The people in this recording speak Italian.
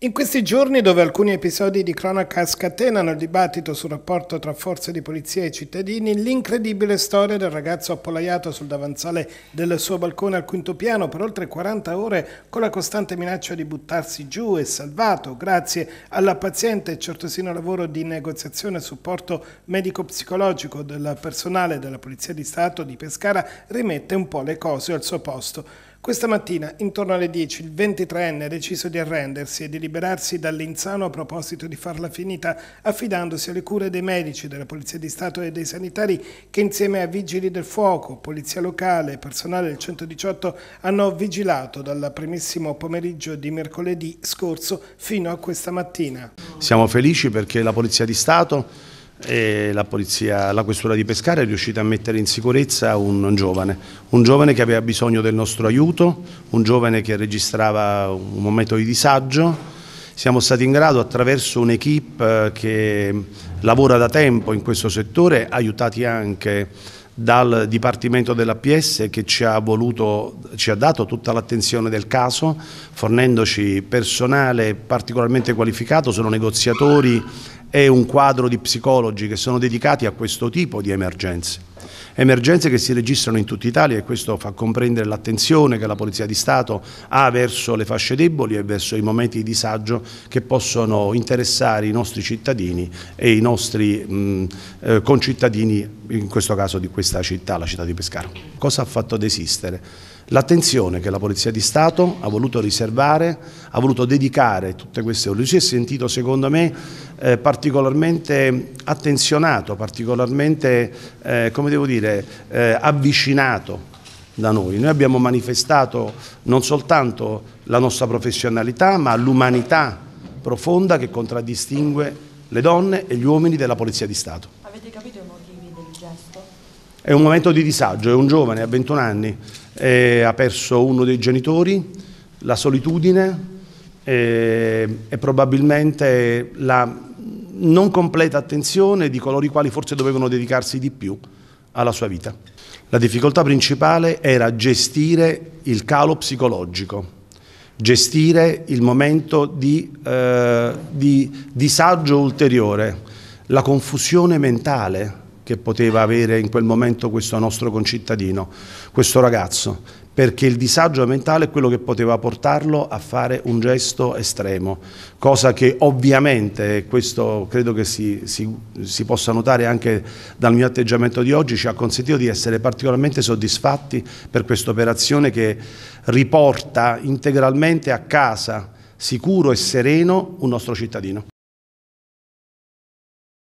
In questi giorni, dove alcuni episodi di cronaca scatenano il dibattito sul rapporto tra forze di polizia e cittadini, l'incredibile storia del ragazzo appollaiato sul davanzale del suo balcone al quinto piano per oltre 40 ore con la costante minaccia di buttarsi giù e salvato grazie alla paziente e certosino lavoro di negoziazione e supporto medico-psicologico del personale della Polizia di Stato di Pescara, rimette un po' le cose al suo posto. Questa mattina, intorno alle 10, il 23enne ha deciso di arrendersi e di liberarsi dall'insano a proposito di farla finita, affidandosi alle cure dei medici, della Polizia di Stato e dei sanitari che insieme a vigili del fuoco, polizia locale e personale del 118 hanno vigilato dal primissimo pomeriggio di mercoledì scorso fino a questa mattina. Siamo felici perché la Polizia di Stato la, polizia, la questura di Pescara è riuscita a mettere in sicurezza un, un, giovane, un giovane che aveva bisogno del nostro aiuto, un giovane che registrava un momento di disagio. Siamo stati in grado attraverso un'equipe eh, che lavora da tempo in questo settore, aiutati anche dal Dipartimento dell'APS che ci ha, voluto, ci ha dato tutta l'attenzione del caso, fornendoci personale particolarmente qualificato, sono negoziatori e un quadro di psicologi che sono dedicati a questo tipo di emergenze. Emergenze che si registrano in tutta Italia e questo fa comprendere l'attenzione che la Polizia di Stato ha verso le fasce deboli e verso i momenti di disagio che possono interessare i nostri cittadini e i nostri mh, eh, concittadini, in questo caso di questa città, la città di Pescara. Cosa ha fatto desistere? l'attenzione che la Polizia di Stato ha voluto riservare, ha voluto dedicare tutte queste ore. Lui si è sentito, secondo me, eh, particolarmente attenzionato, particolarmente, eh, come devo dire, eh, avvicinato da noi. Noi abbiamo manifestato non soltanto la nostra professionalità, ma l'umanità profonda che contraddistingue le donne e gli uomini della Polizia di Stato. È un momento di disagio, è un giovane a 21 anni, eh, ha perso uno dei genitori, la solitudine eh, e probabilmente la non completa attenzione di coloro i quali forse dovevano dedicarsi di più alla sua vita. La difficoltà principale era gestire il calo psicologico, gestire il momento di, eh, di disagio ulteriore, la confusione mentale, che poteva avere in quel momento questo nostro concittadino, questo ragazzo, perché il disagio mentale è quello che poteva portarlo a fare un gesto estremo, cosa che ovviamente, questo credo che si, si, si possa notare anche dal mio atteggiamento di oggi, ci ha consentito di essere particolarmente soddisfatti per questa operazione che riporta integralmente a casa sicuro e sereno un nostro cittadino.